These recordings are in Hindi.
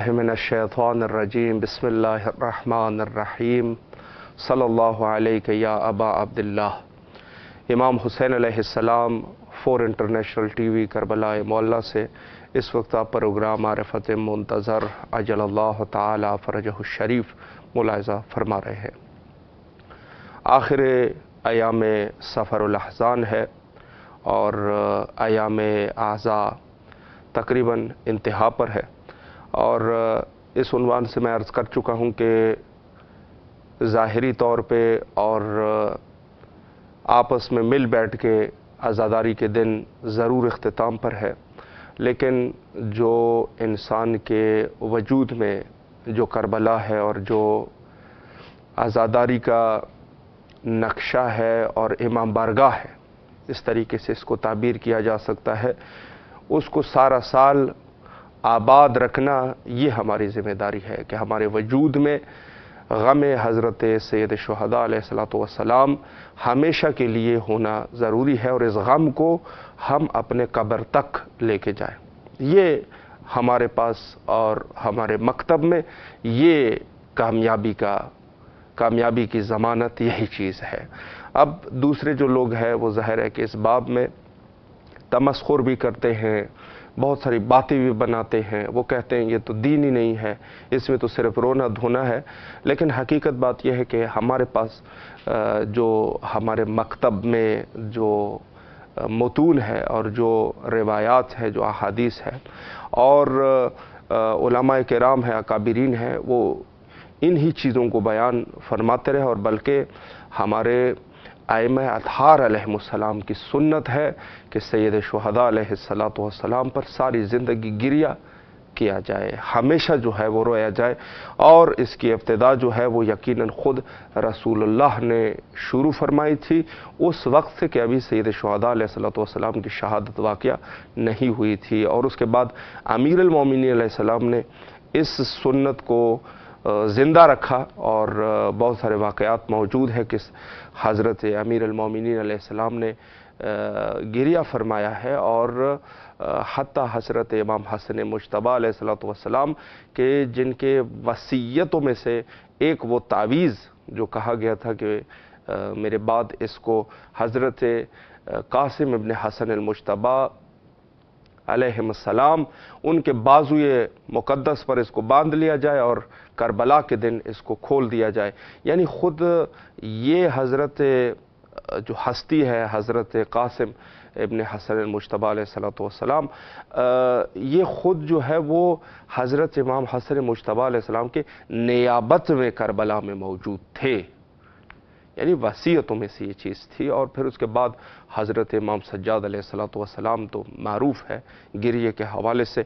बिस्मिल्लाहिमिनशैतानरजीम बिस्मिल्लाहिर्रहमानिर्रहीम सल्लल्लाहु अलैहि या अबा अब्दुल्लाह इमाम हुसैन अलैहिस्सलाम फोर इंटरनेशनल टीवी करबला मोल्ला से इस वक्त आप प्रोग्राम आरफत मुंतज़र अजल्ला तरज शरीफ मुलायजा फरमा रहे हैं आखिर आयाम सफ़रहज़ान है और आयाम आज़ा तकरीबन इंतहा पर है और इस उनवान से मैं अर्ज़ कर चुका हूँ कि ज़ाहरी तौर पे और आपस में मिल बैठ के आज़ादारी के दिन ज़रूर अख्ताम पर है लेकिन जो इंसान के वजूद में जो करबला है और जो आज़ादारी का नक्शा है और इमाम बारगाह है इस तरीके से इसको ताबीर किया जा सकता है उसको सारा साल आबाद रखना ये हमारी ज़िम्मेदारी है कि हमारे वजूद में गम हज़रत सैद वसलाम हमेशा के लिए होना ज़रूरी है और इस गम को हम अपने कब्र तक लेके जाएं ये हमारे पास और हमारे मकतब में ये कामयाबी का कामयाबी की ज़मानत यही चीज़ है अब दूसरे जो लोग हैं वो ज़ाहिर है कि इस बाब में तमस्खुर भी करते हैं बहुत सारी बातें भी बनाते हैं वो कहते हैं ये तो दीन ही नहीं है इसमें तो सिर्फ रोना धोना है लेकिन हकीकत बात यह है कि हमारे पास जो हमारे मकतब में जो मतून है और जो रिवायात है जो अहादीस है और उलमा कराम है अकाबरीन है वो इन ही चीज़ों को बयान फरमाते रहे और बल्कि हमारे आयम अतहार आसमाम की सुन्नत है कि सैद शहदासलाम पर सारी ज़िंदगी गिरिया किया जाए हमेशा जो है वो रोया जाए और इसकी इब्तदा जो है वो यकीनन ख़ुद रसूलुल्लाह ने शुरू फरमाई थी उस वक्त से कि अभी सैद शहदाम की शहादत वाक़ नहीं हुई थी और उसके बाद अमीर अलमोमिन ने इस सुन्नत को ज़िंदा रखा और बहुत सारे वाक़ात मौजूद है कि हज़रत अमीर अलमोमिनसम ने गिरिया फरमाया है और हती हसरत इमाम हसन मुशतबा सलाम के जिनके वसीयतों में से एक वो तावीज़ जो कहा गया था कि मेरे बाद इसको हज़रत कासिम इबन हसन अलमुशतबा अलैहिस्सलाम उनके बाजुए मुक़दस पर इसको बांध लिया जाए और करबला के दिन इसको खोल दिया जाए यानी ख़ुद ये हज़रत जो हस्ती है हज़रत कासिम इबन हसन मुशतबा सलाम ये ख़ुद जो है वो हज़रत इमाम हसन मुशतबा के नियाबत में करबला में मौजूद थे यानी वसीयतों में से ये चीज़ थी और फिर उसके बाद हज़रत इमाम सज्जाद सलाम तो मरूफ़ है गिरिए के हवाले से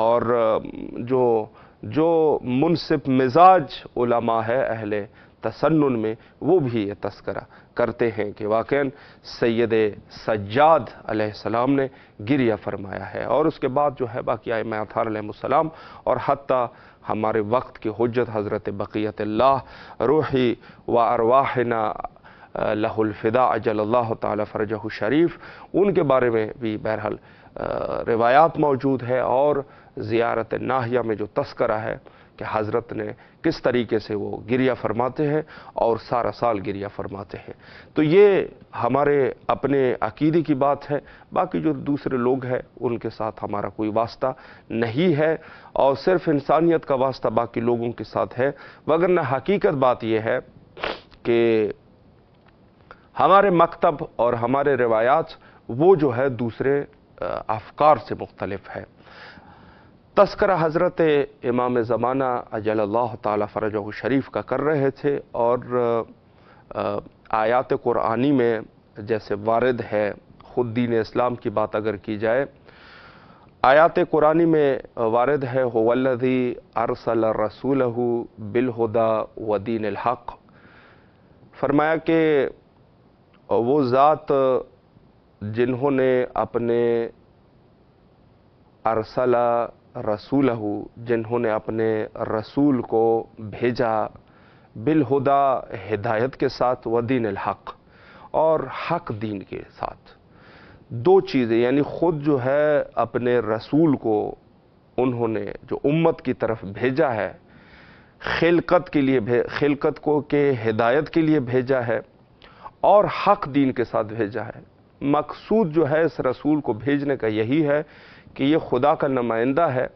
और जो जो मुनसिब मिजाज उलमा है अहले तसन्न में वो भी ये तस्करा करते हैं कि वाक़ सैद सज्जाद सलाम ने गिरिया फरमाया है और उसके बाद जो है बाकी आए आय मथारसलाम और हती हमारे वक्त की हजत हज़रत बक़ीत रूही व अरवाहना लहुलफ़िदा अल्लाह तरजह शरीफ उनके बारे में भी बहरहाल रिवायात मौजूद है और ज़ियारत नाहिया में जो तस्करा है कि हज़रत ने किस तरीके से वो गिरिया फरमाते हैं और सारा साल गिरिया फरमाते हैं तो ये हमारे अपने अकीदे की बात है बाकी जो दूसरे लोग हैं उनके साथ हमारा कोई वास्ता नहीं है और सिर्फ इंसानियत का वास्ता बाकी लोगों के साथ है वगरना हकीकत बात यह है कि हमारे मकतब और हमारे रिवायात वो जो है दूसरे अफकार से मुख्तलफ है तस्करा हज़रत इमाम ज़माना अजल तरज शरीफ का कर रहे थे और आयात क़ुरानी में जैसे वारद है ख़ुद दीन इस्लाम की बात अगर की जाए आयात क़ुरानी में वारद है होवल्लदी अरसल रसूल बिलहुदा वदीन हक़ फरमाया कि वो ज़ात जिन्होंने अपने अरसला रसूलहू जिन्होंने अपने रसूल को भेजा बिलहुदा हिदायत के साथ व दीन हक और हक दीन के साथ दो चीज़ें यानी ख़ुद जो है अपने रसूल को उन्होंने जो उम्मत की तरफ भेजा है खिलकत के लिए खिलकत को के हिदायत के लिए भेजा है और हक दीन के साथ भेजा है मकसूद जो है इस रसूल को भेजने का यही है कि ये खुदा का नुमाइंदा है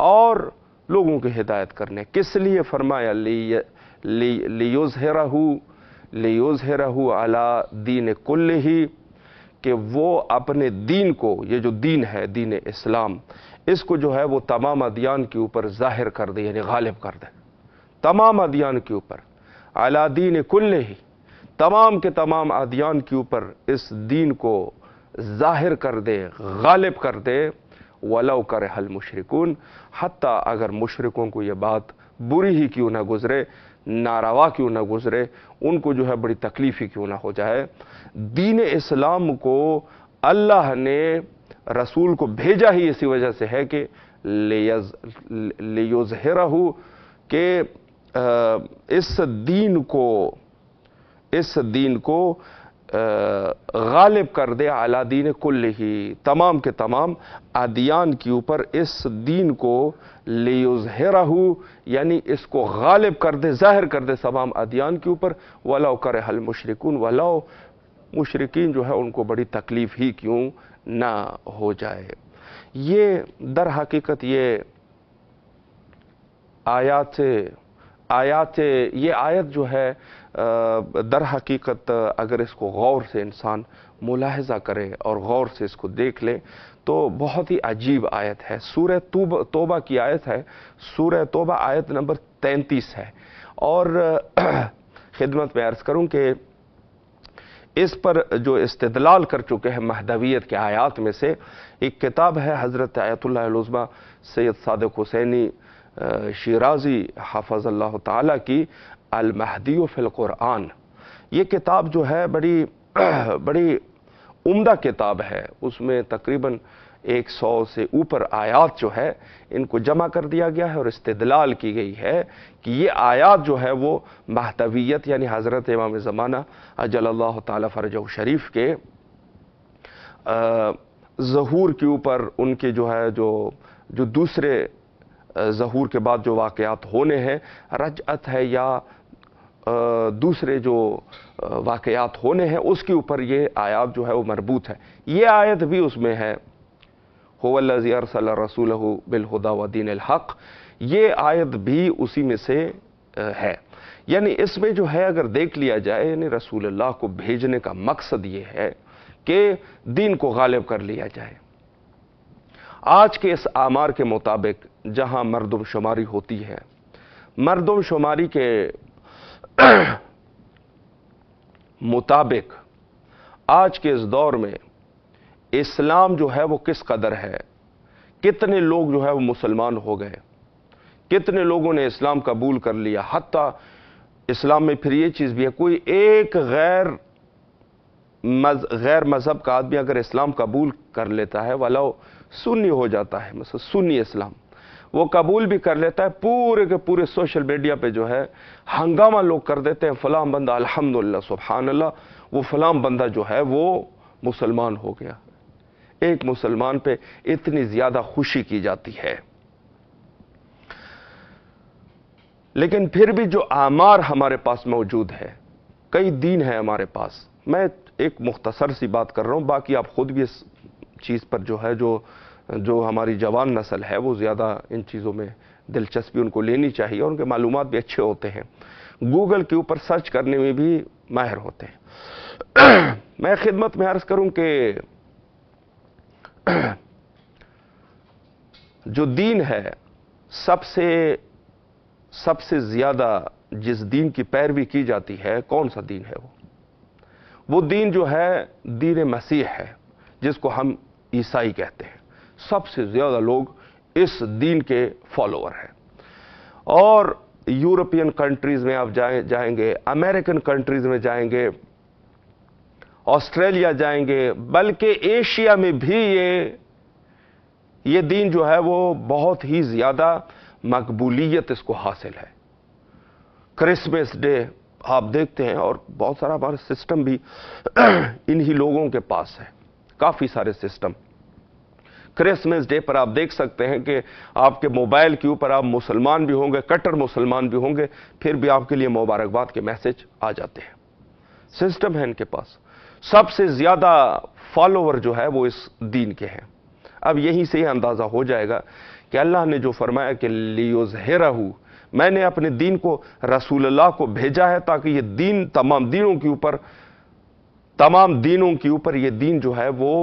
और लोगों की हिदायत करने किस लिए फरमाया लियोज़ है रहू लियोज़ है रहू अला दीन कुल ही कि वो अपने दीन को ये जो दीन है दीन इस्लाम इसको जो है वो तमाम अदियान के ऊपर ज़ाहिर कर दे यानी गालिब कर दे तमाम अदियान के ऊपर अला दीन कुल ही तमाम के तमाम अदियान के ऊपर इस दीन को ज़ाहिर कर दे गालिब कर दे वलव कर हल मुशरकून हती अगर मुशरकों को यह बात बुरी ही क्यों ना गुजरे नारावा क्यों ना गुजरे उनको जो है बड़ी तकलीफ़ ही क्यों ना हो जाए दीन इस्लाम को अल्लाह ने रसूल को भेजा ही इसी वजह से है कि लेजहरा कि इस दीन को इस दीन को गालिब कर दे आला दीन कुल ही तमाम के तमाम आदियान के ऊपर इस दीन को हो यानी इसको गालिब कर दे ज़ाहिर कर दे तमाम आदियान के ऊपर वलाओ करे हल मुशरकन वलाओ मुशरकिन जो है उनको बड़ी तकलीफ़ ही क्यों ना हो जाए ये दर हकीकत ये आयात से आयात ये आयत जो है दर हकीकत अगर इसको गौर से इंसान मुलाहजा करे और गौर से इसको देख ले तो बहुत ही अजीब आयत है सूर तोबा की आयत है सूर तोबा आयत नंबर तैंतीस है और खिदमत में अर्ज़ करूँ कि इस पर जो इस्तलाल कर चुके हैं महदवियत के आयात में से एक किताब है हज़रत आयतुल्लाज़मा सैद सदक हुसैनी शराजी हाफज अल्लाह ताला की फिल कुरान ये किताब जो है बड़ी बड़ी उम्दा किताब है उसमें तकरीबन एक सौ से ऊपर आयात जो है इनको जमा कर दिया गया है और इस्तलाल की गई है कि ये आयात जो है वो महतवीत यानी हज़रत इमाम ज़माना अजल तरज शरीफ के जहूर के ऊपर उनके जो है जो जो दूसरे जहूर के बाद जो वाकयात होने हैं रजअत है या दूसरे जो वाकयात होने हैं उसके ऊपर ये आयात जो है वो मरबूत है ये आयत भी उसमें है होवल्लजी सल रसूल बिलहुदा वदीन हक़ ये आयत भी उसी में से है यानी इसमें जो है अगर देख लिया जाए यानी रसूल को भेजने का मकसद ये है कि दीन को गालिब कर लिया जाए आज के इस आमार के मुताबिक जहां शुमारी होती है शुमारी के मुताबिक आज के इस दौर में इस्लाम जो है वो किस कदर है कितने लोग जो है वो मुसलमान हो गए कितने लोगों ने इस्लाम कबूल कर लिया हती इस्लाम में फिर ये चीज़ भी है कोई एक गैर मज, गैर मज़हब का आदमी अगर इस्लाम कबूल कर लेता है वाला शून्य हो जाता है मतलब सुन्नी इस्लाम वो कबूल भी कर लेता है पूरे के पूरे सोशल मीडिया पे जो है हंगामा लोग कर देते हैं फलाम बंदा अल्हम्दुलिल्लाह सुबहानल्ला वो फलाम बंदा जो है वो मुसलमान हो गया एक मुसलमान पे इतनी ज़्यादा खुशी की जाती है लेकिन फिर भी जो आमार हमारे पास मौजूद है कई दीन है हमारे पास मैं एक मुख्तसर सी बात कर रहा हूं बाकी आप खुद भी इस चीज़ पर जो है जो जो हमारी जवान नस्ल है वो ज़्यादा इन चीज़ों में दिलचस्पी उनको लेनी चाहिए और उनके मालूम भी अच्छे होते हैं गूगल के ऊपर सर्च करने में भी माहिर होते हैं मैं खिदमत में अर्ज़ करूं कि जो दीन है सबसे सबसे ज़्यादा जिस दीन की पैरवी की जाती है कौन सा दीन है वो वो दीन जो है दीन मसीह है जिसको हम ईसाई कहते हैं सबसे ज़्यादा लोग इस दीन के फॉलोअर हैं और यूरोपियन कंट्रीज़ में आप जाए जाएंगे अमेरिकन कंट्रीज़ में जाएंगे ऑस्ट्रेलिया जाएंगे बल्कि एशिया में भी ये ये दीन जो है वो बहुत ही ज़्यादा मकबूलियत इसको हासिल है क्रिसमस डे आप देखते हैं और बहुत सारा हमारा सिस्टम भी इन्हीं लोगों के पास है काफ़ी सारे सिस्टम क्रिसमस डे पर आप देख सकते हैं कि आपके मोबाइल के ऊपर आप मुसलमान भी होंगे कट्टर मुसलमान भी होंगे फिर भी आपके लिए मुबारकबाद के मैसेज आ जाते हैं सिस्टम है इनके पास सबसे ज़्यादा फॉलोवर जो है वो इस दीन के हैं अब यहीं से ही अंदाज़ा हो जाएगा कि अल्लाह ने जो फरमाया कि हूं मैंने अपने दीन को रसूल्लाह को भेजा है ताकि ये दीन तमाम दीनों के ऊपर तमाम दीनों के ऊपर ये दीन जो है वो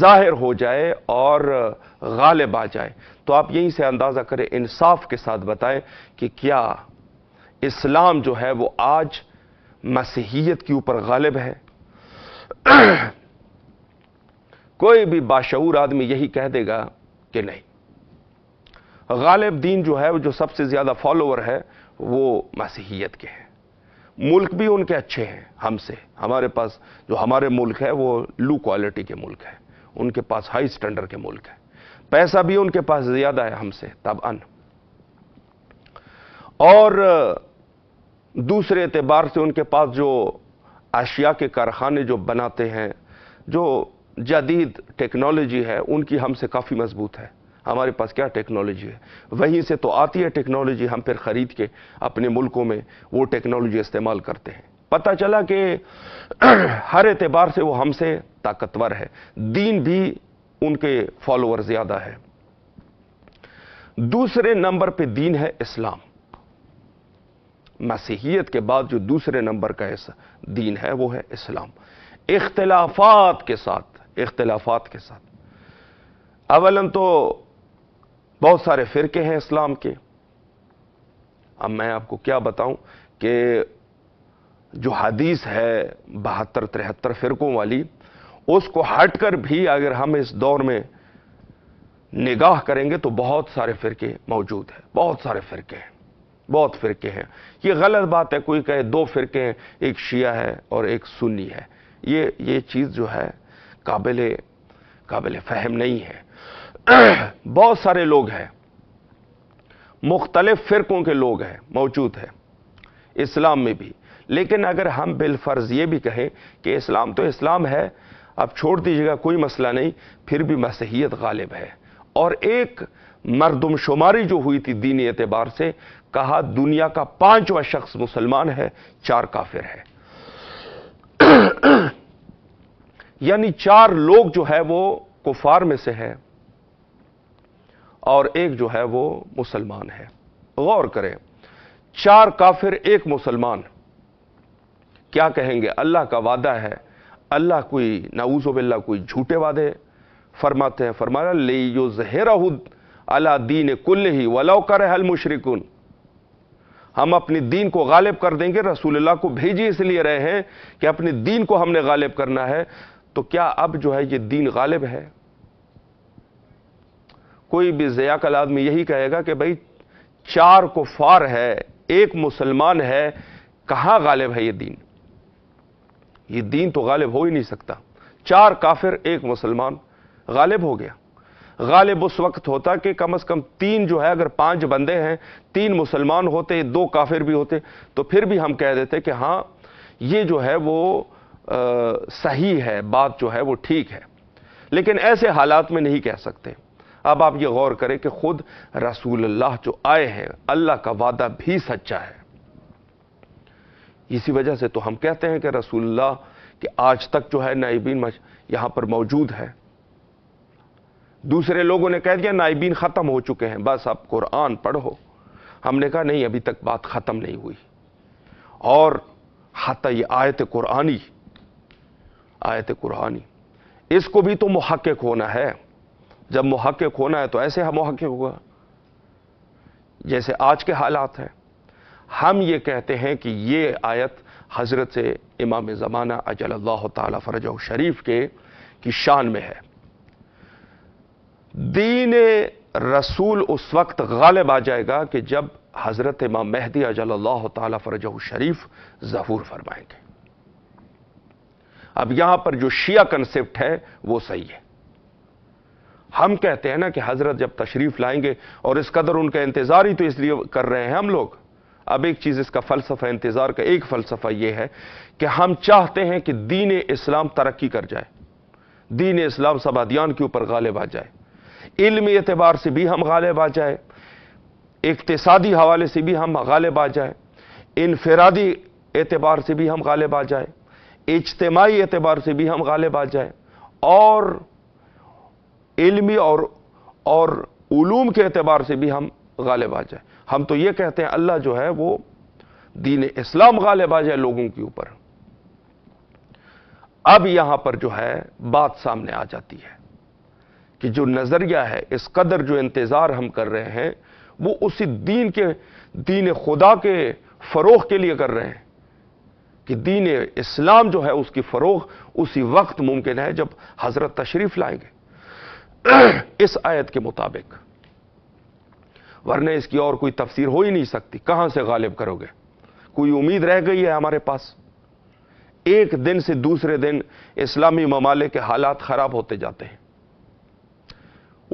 जाहिर हो जाए और गालिब आ जाए तो आप यहीं से अंदाज़ा करें इंसाफ के साथ बताएं कि क्या इस्लाम जो है वो आज मसीहियत के ऊपर गालिब है कोई भी बाशूर आदमी यही कह देगा कि नहीं गालिब दीन जो है वो जो सबसे ज़्यादा फॉलोअर है वो मसीहियत के हैं मुल्क भी उनके अच्छे हैं हमसे हमारे पास जो हमारे मुल्क है वो लू क्वालिटी के मुल्क है उनके पास हाई स्टैंडर्ड के मुल्क है पैसा भी उनके पास ज्यादा है हमसे तब अन और दूसरे एतबार से उनके पास जो आशिया के कारखाने जो बनाते हैं जो जदीद टेक्नोलॉजी है उनकी हमसे काफ़ी मजबूत है हमारे पास क्या टेक्नोलॉजी है वहीं से तो आती है टेक्नोलॉजी हम फिर ख़रीद के अपने मुल्कों में वो टेक्नोलॉजी इस्तेमाल करते हैं पता चला कि हर एतबार से वो हमसे ताकतवर है दीन भी उनके फॉलोअर ज़्यादा है दूसरे नंबर पे दीन है इस्लाम मसीहियत के बाद जो दूसरे नंबर का ऐसा दीन है वो है इस्लाम इख्तलाफात के साथ इख्तलाफात के साथ अवलन तो बहुत सारे फिरके हैं इस्लाम के अब मैं आपको क्या बताऊं कि जो हदीस है बहत्तर तिहत्तर फिरकों वाली उसको हटकर भी अगर हम इस दौर में निगाह करेंगे तो बहुत सारे फिरके मौजूद हैं बहुत सारे फिरके हैं बहुत फिरके हैं ये गलत बात है कोई कहे दो फिरके हैं एक शिया है और एक सुन्नी है ये ये चीज़ जो है काबिल काबिल फहम नहीं है बहुत सारे लोग हैं मुख्तलिफ फ़िरक़ों के लोग हैं मौजूद हैं इस्लाम में भी लेकिन अगर हम बिलफर्ज़ ये भी कहें कि इस्लाम तो इस्लाम है अब छोड़ दीजिएगा कोई मसला नहीं फिर भी मसीहियत गालिब है और एक मरदमशुमारी जो हुई थी दीनी एतबार से कहा दुनिया का पांचवा शख्स मुसलमान है चार काफिर है यानी चार लोग जो है वो कुफार में से हैं और एक जो है वो मुसलमान है गौर करें चार काफिर एक मुसलमान क्या कहेंगे अल्लाह का वादा है अल्लाह कोई बिल्ला कोई झूठे वादे फरमाते हैं फरमाया ले यो जहराहुद अला दीन कुल ही वलाओ कर हल मुशरकुन हम अपने दीन को गालिब कर देंगे रसूलुल्लाह को भेजी इसलिए रहे हैं कि अपने दीन को हमने गालिब करना है तो क्या अब जो है ये दीन गालिब है कोई भी जयाकल आदमी यही कहेगा कि भाई चार कुफार है एक मुसलमान है कहाँ गालिब है ये दीन ये दीन तो गालिब हो ही नहीं सकता चार काफिर एक मुसलमान गालिब हो गया गालिब उस वक्त होता कि कम अज कम तीन जो है अगर पांच बंदे हैं तीन मुसलमान होते दो काफिर भी होते तो फिर भी हम कह देते कि हाँ ये जो है वो आ, सही है बात जो है वो ठीक है लेकिन ऐसे हालात में नहीं कह सकते अब आप ये गौर करें कि खुद रसूल अल्लाह जो आए हैं अल्लाह का वादा भी सच्चा है इसी वजह से तो हम कहते हैं कि रसूलुल्लाह के आज तक जो है नाइबीन यहां पर मौजूद है दूसरे लोगों ने कह दिया नाइबीन ख़त्म हो चुके हैं बस आप कुरान पढ़ो हमने कहा नहीं अभी तक बात ख़त्म नहीं हुई और हती ये आयत कुरानी आयत कुरानी इसको भी तो मुहक होना है जब मुहक्क होना है तो ऐसे हम मुहक्क हुआ जैसे आज के हालात हैं हम ये कहते हैं कि ये आयत हज़रत इमाम ज़माना अजल तरज शरीफ के की शान में है दीन रसूल उस वक्त गालिब आ जाएगा कि जब हज़रत इमाम मेहदी अजल तरज शरीफ जहूर फरमाएंगे अब यहां पर जो शिया कंसेप्ट है वो सही है हम कहते हैं ना कि हजरत जब तशरीफ लाएंगे और इस कदर उनका इंतजार ही तो इसलिए कर रहे हैं हम लोग अब एक चीज इसका फलसफा इंतजार का एक फलसफा यह है कि हम चाहते हैं कि दीन इस्लाम तरक्की कर जाए दीन इस्लाम सबादियान के ऊपर गालिब आ जाए इल्म एतबार से भी हम गालिब आ जाए इकतसादी हवाले से भी हम गालिब आ जाए इनफरादी एतबार से भी हम गालिब आ जाए इज्तमाही एतबार से भी हम गालिब आ जाए और इल्मी और और उलूम के अतबार से भी हम गालिब आ जाए हम तो यह कहते हैं अल्लाह जो है वो दीन इस्लाम गालिब आ जाए लोगों के ऊपर अब यहां पर जो है बात सामने आ जाती है कि जो नजरिया है इस कदर जो इंतजार हम कर रहे हैं वो उसी दीन के दीन खुदा के फरोह के लिए कर रहे हैं कि दीन इस्लाम जो है उसकी फरोह उसी वक्त मुमकिन है जब हजरत तशरीफ लाएंगे इस आयत के मुताबिक वरना इसकी और कोई तफसीर हो ही नहीं सकती कहां से गालिब करोगे कोई उम्मीद रह गई है हमारे पास एक दिन से दूसरे दिन इस्लामी ममाले के हालात खराब होते जाते हैं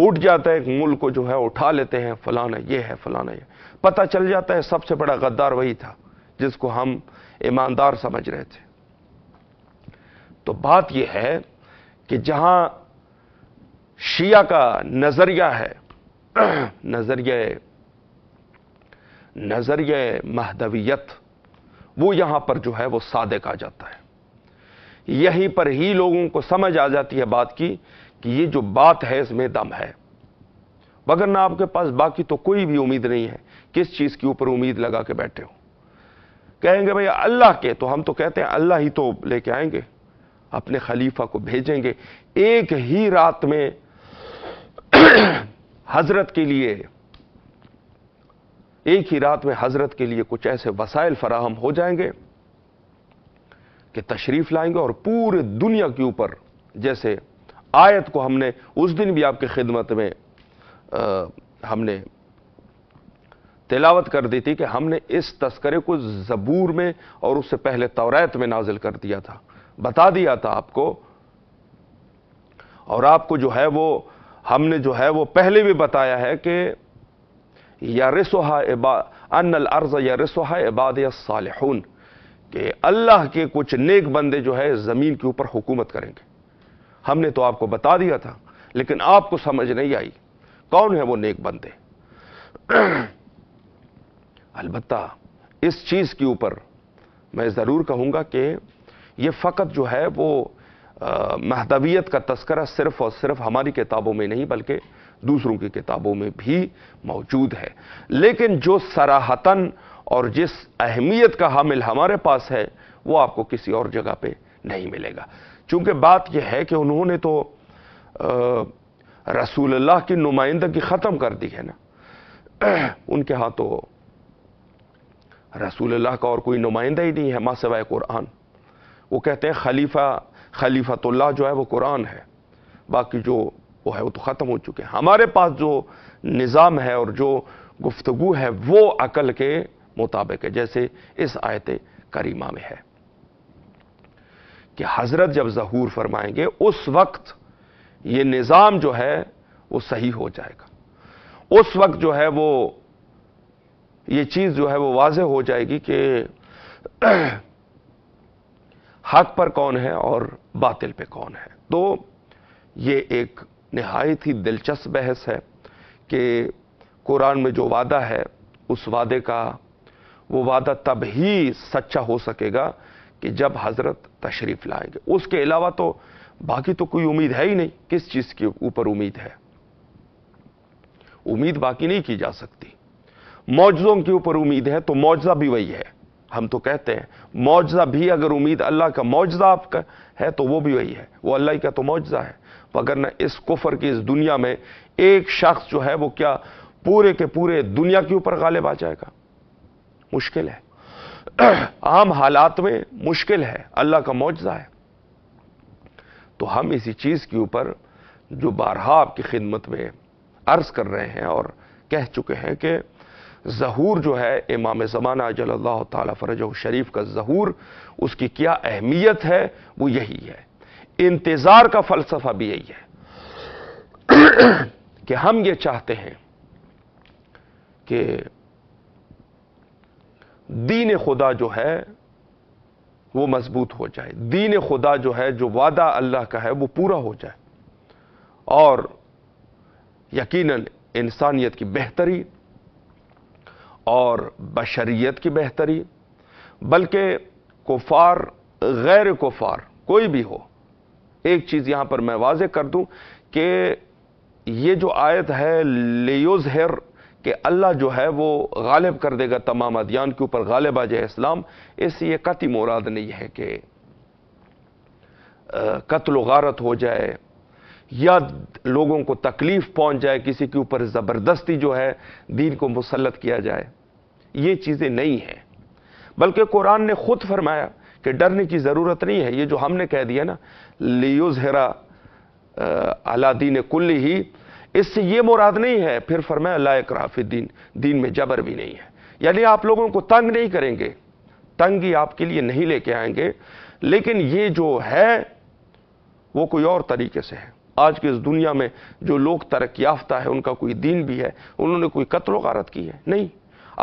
उठ जाता है एक मुल्क को जो है उठा लेते हैं फलाना ये है फलाना ये पता चल जाता है सबसे बड़ा गद्दार वही था जिसको हम ईमानदार समझ रहे थे तो बात यह है कि जहां शिया का नज़रिया है नज़रिए नज़रिए महदवियत वो यहां पर जो है वो सादे आ जाता है यहीं पर ही लोगों को समझ आ जाती है बात की कि ये जो बात है इसमें दम है वगर ना आपके पास बाकी तो कोई भी उम्मीद नहीं है किस चीज़ के ऊपर उम्मीद लगा के बैठे हो कहेंगे भाई अल्लाह के तो हम तो कहते हैं अल्लाह ही तो लेके आएंगे अपने खलीफा को भेजेंगे एक ही रात में हजरत के लिए एक ही रात में हजरत के लिए कुछ ऐसे वसाइल फराहम हो जाएंगे कि तशरीफ लाएंगे और पूरे दुनिया के ऊपर जैसे आयत को हमने उस दिन भी आपकी खिदमत में आ, हमने तिलावत कर दी थी कि हमने इस तस्करे को जबूर में और उससे पहले तौरात में नाजिल कर दिया था बता दिया था आपको और आपको जो है वो हमने जो है वो पहले भी बताया है कि या इबा अन अर्ज रसोहा इबाद या सालहून कि अल्लाह के कुछ नेक बंदे जो है ज़मीन के ऊपर हुकूमत करेंगे हमने तो आपको बता दिया था लेकिन आपको समझ नहीं आई कौन है वो नेक बंदे अलबत् इस चीज़ के ऊपर मैं ज़रूर कहूंगा कि ये फ़कत जो है वो महदवियत का तस्करा सिर्फ और सिर्फ हमारी किताबों में नहीं बल्कि दूसरों की किताबों में भी मौजूद है लेकिन जो सराहतन और जिस अहमियत का हामिल हमारे पास है वो आपको किसी और जगह पे नहीं मिलेगा चूंकि बात यह है कि उन्होंने तो रसूलुल्लाह की नुमाइंदगी ख़त्म कर दी है ना उनके हाथ तो रसूलुल्लाह का और कोई नुमाइंदा ही नहीं है माँ सिवाय कुरान वो कहते हैं खलीफा खलीफत जो है वो कुरान है बाकी जो वो है वो तो ख़त्म हो चुके हैं हमारे पास जो निज़ाम है और जो गुफ्तगु है वो अकल के मुताबिक है जैसे इस आयत करीमा में है कि हज़रत जब जहूर फरमाएंगे उस वक्त ये निज़ाम जो है वो सही हो जाएगा उस वक्त जो है वो ये चीज़ जो है वो वाज हो जाएगी कि हक पर कौन है और बातिल पे कौन है तो ये एक नहायत ही दिलचस्प बहस है कि कुरान में जो वादा है उस वादे का वो वादा तब ही सच्चा हो सकेगा कि जब हजरत तशरीफ लाएंगे उसके अलावा तो बाकी तो कोई उम्मीद है ही नहीं किस चीज के ऊपर उम्मीद है उम्मीद बाकी नहीं की जा सकती मौजों के ऊपर उम्मीद है तो मौजा भी वही है हम तो कहते हैं मुआवजा भी अगर उम्मीद अल्लाह का मुआवजा आपका है तो वो भी वही है वो अल्लाह का तो मुआवजा है मगर न इस कुफर की इस दुनिया में एक शख्स जो है वो क्या पूरे के पूरे दुनिया के ऊपर गालिब आ जाएगा मुश्किल है आम हालात में मुश्किल है अल्लाह का मुआवजा है तो हम इसी चीज़ के ऊपर जो बारहा आपकी खिदमत में अर्ज कर रहे हैं और कह चुके हैं कि जहूर जो है इमाम ज़माना जल्ला तरज शरीफ का जहूर उसकी क्या अहमियत है वो यही है इंतज़ार का फ़लसफ़ा भी यही है कि हम ये चाहते हैं कि दीन खुदा जो है वो मजबूत हो जाए दीन खुदा जो है जो वादा अल्लाह का है वो पूरा हो जाए और यकीनन इंसानियत की बेहतरी और बशरीत की बेहतरी बल्कि कुफार गैर कुफार कोई भी हो एक चीज़ यहाँ पर मैं वाज कर दूँ कि ये जो आयत है लेयोज हेर कि अल्लाह जो है वो गालिब कर देगा तमाम अदियान के ऊपर गालिब आ इस्लाम इससे ये कति मुराद नहीं है कि कत्ल गारत हो जाए या लोगों को तकलीफ पहुंच जाए किसी के ऊपर ज़बरदस्ती जो है दीन को मुसलत किया जाए ये चीज़ें नहीं हैं बल्कि कुरान ने खुद फरमाया कि डरने की ज़रूरत नहीं है ये जो हमने कह दिया ना लियोज हेरा अलादीन कुल्ली ही इससे ये मुराद नहीं है फिर फरमाया लायक दीन दीन में जबर भी नहीं है यानी आप लोगों को तंग नहीं करेंगे तंग ही आपके लिए नहीं लेके आएंगे लेकिन ये जो है वो कोई और तरीके से है आज की इस दुनिया में जो लोग तरक्याफ्ता है उनका कोई दीन भी है उन्होंने कोई कत्लो गारत की है नहीं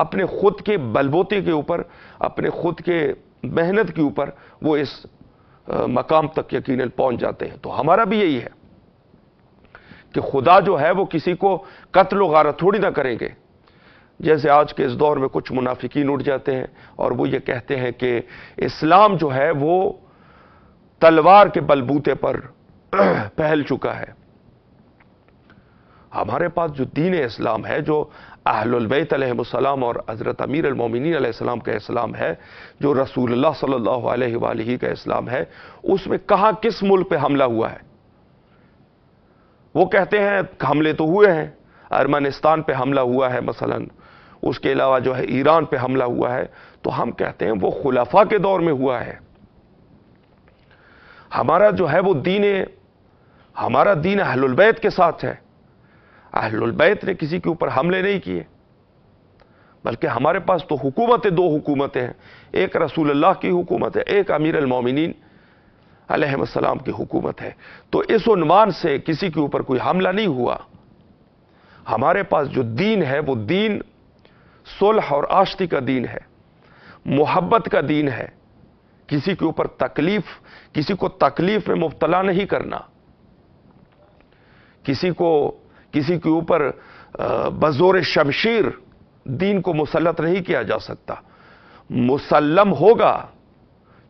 अपने खुद के बलबोते के ऊपर अपने खुद के मेहनत के ऊपर वो इस मकाम तक यकीन पहुंच जाते हैं तो हमारा भी यही है कि खुदा जो है वो किसी को कत्ल गारत थोड़ी ना करेंगे जैसे आज के इस दौर में कुछ मुनाफिकीन उठ जाते हैं और वो ये कहते हैं कि इस्लाम जो है वो तलवार के बलबूते पर पहल चुका है हमारे पास जो दीन इस्लाम है जो अहलबैत अलहसम और हज़रत अमीर सलाम का इस्लाम है जो रसूल सल्ला का इस्लाम है उसमें कहाँ किस मुल्क पर हमला हुआ है वो कहते हैं हमले तो हुए हैं अरमानिस्तान पर हमला हुआ है मसलन उसके अलावा जो है ईरान पर हमला हुआ है तो हम कहते हैं वो खुलाफा के दौर में हुआ है हमारा जो है वो दीन हमारा दीन अहलबैत के साथ है अहलबैत ने किसी के ऊपर हमले नहीं किए बल्कि हमारे पास तो हुकूमतें दो हुकूमतें हैं एक रसूल अल्लाह की हुकूमत है एक अमीर अलमोमिन अलहसलाम की हुकूमत है तो इस उनवान से किसी के ऊपर कोई हमला नहीं हुआ हमारे पास जो दीन है वो दीन सुलह और आश्ती का दीन है मोहब्बत का दीन है किसी के ऊपर तकलीफ किसी को तकलीफ में मुबतला नहीं करना किसी को किसी के ऊपर बजोर शमशीर दीन को मुसलत नहीं किया जा सकता मुसलम होगा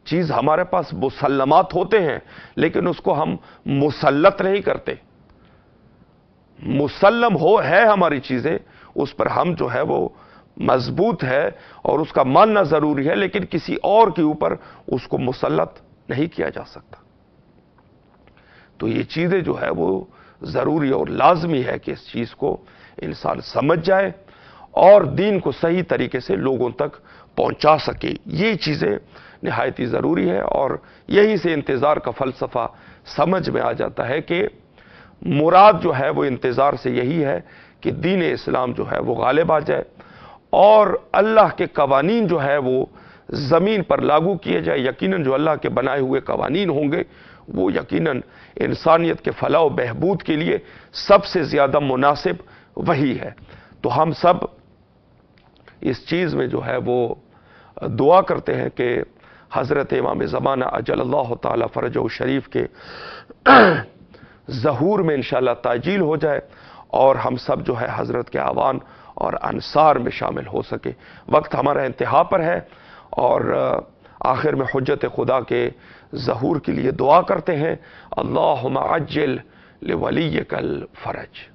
चीज हमारे पास मुसलमात होते हैं लेकिन उसको हम मुसलत नहीं करते मुसलम हो है हमारी चीजें उस पर हम जो है वो मजबूत है और उसका मानना जरूरी है लेकिन किसी और के ऊपर उसको मुसलत नहीं किया जा सकता तो ये चीजें जो है वो ज़रूरी और लाजमी है कि इस चीज़ को इंसान समझ जाए और दीन को सही तरीके से लोगों तक पहुंचा सके ये चीज़ें नहायत ही ज़रूरी है और यहीं से इंतज़ार का फ़लसफ़ा समझ में आ जाता है कि मुराद जो है वो इंतज़ार से यही है कि दीन इस्लाम जो है वो गालिब आ जाए और अल्लाह के कवानीन जो है वो ज़मीन पर लागू किए जाए यकीनन जो अल्लाह के बनाए हुए कवानीन होंगे वो यकीनन इंसानियत के फलाह बहबूद के लिए सबसे ज़्यादा मुनासिब वही है तो हम सब इस चीज़ में जो है वो दुआ करते हैं कि हज़रत इमाम ज़माना अजल तरज व शरीफ के जहूर में इंशाला ताजील हो जाए और हम सब जो है हज़रत के आवान और अनसार में शामिल हो सके वक्त हमारा इंतहा पर है और आखिर में हजरत खुदा के जहूर के लिए दुआ करते हैं अल्लाह अज्जल वली कल फरज